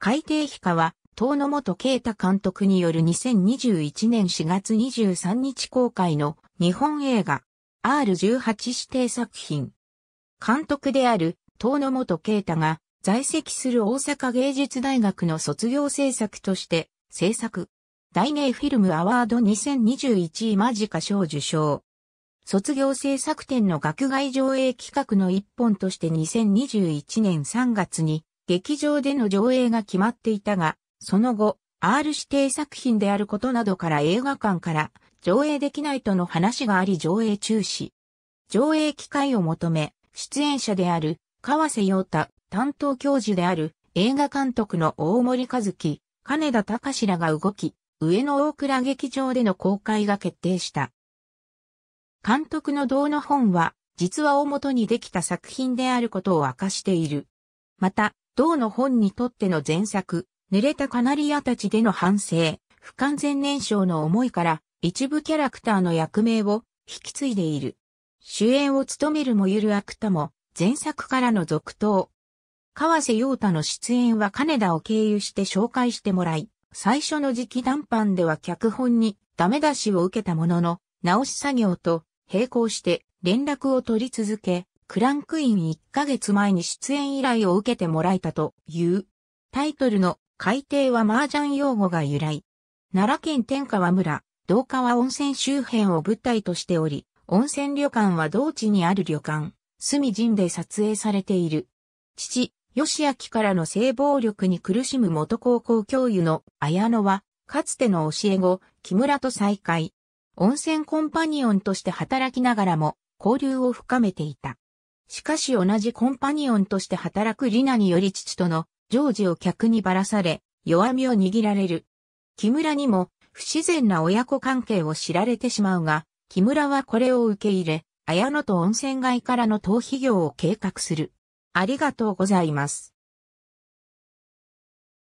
海底皮下は、遠野元慶太監督による2021年4月23日公開の日本映画 R18 指定作品。監督である遠野元慶太が在籍する大阪芸術大学の卒業制作として制作。大名フィルムアワード2021間近賞受賞。卒業制作展の学外上映企画の一本として2021年3月に劇場での上映が決まっていたが、その後、R 指定作品であることなどから映画館から上映できないとの話があり上映中止。上映機会を求め、出演者である川瀬陽太、担当教授である映画監督の大森和樹、金田隆らが動き、上野大倉劇場での公開が決定した。監督の道の本は、実話を元にできた作品であることを明かしている。また、同の本にとっての前作、濡れたカナリアたちでの反省、不完全燃焼の思いから、一部キャラクターの役名を引き継いでいる。主演を務めるもゆるアクタも、前作からの続投。河瀬陽太の出演は金田を経由して紹介してもらい、最初の時期談判では脚本にダメ出しを受けたものの、直し作業と並行して連絡を取り続け、クランクイン1ヶ月前に出演依頼を受けてもらえたという。タイトルの改定は麻雀用語が由来。奈良県天川村、道川温泉周辺を舞台としており、温泉旅館は道地にある旅館、隅人で撮影されている。父、吉明からの性暴力に苦しむ元高校教諭の綾野は、かつての教え子、木村と再会。温泉コンパニオンとして働きながらも、交流を深めていた。しかし同じコンパニオンとして働くリナにより父とのジョージを客にばらされ、弱みを握られる。木村にも不自然な親子関係を知られてしまうが、木村はこれを受け入れ、綾野と温泉街からの逃避業を計画する。ありがとうございます。